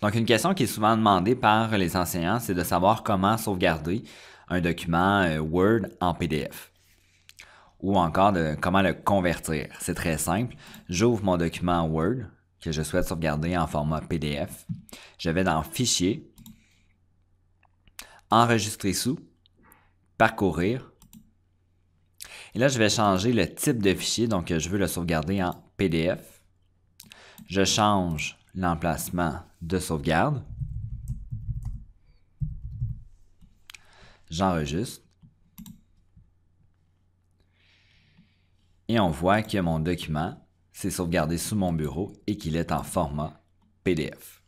Donc, une question qui est souvent demandée par les enseignants, c'est de savoir comment sauvegarder un document euh, Word en PDF ou encore de comment le convertir. C'est très simple. J'ouvre mon document Word que je souhaite sauvegarder en format PDF. Je vais dans Fichier, Enregistrer sous, Parcourir. Et là, je vais changer le type de fichier. Donc, je veux le sauvegarder en PDF. Je change l'emplacement de sauvegarde. J'enregistre. Et on voit que mon document s'est sauvegardé sous mon bureau et qu'il est en format PDF.